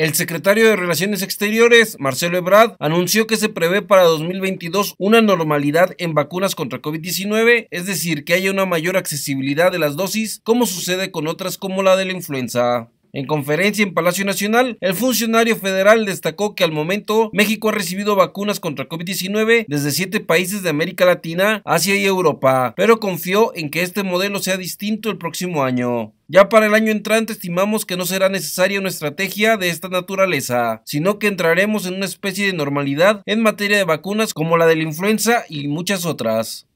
El secretario de Relaciones Exteriores, Marcelo Ebrard, anunció que se prevé para 2022 una normalidad en vacunas contra COVID-19, es decir, que haya una mayor accesibilidad de las dosis, como sucede con otras como la de la influenza. En conferencia en Palacio Nacional, el funcionario federal destacó que al momento México ha recibido vacunas contra COVID-19 desde siete países de América Latina, Asia y Europa, pero confió en que este modelo sea distinto el próximo año. Ya para el año entrante estimamos que no será necesaria una estrategia de esta naturaleza, sino que entraremos en una especie de normalidad en materia de vacunas como la de la influenza y muchas otras.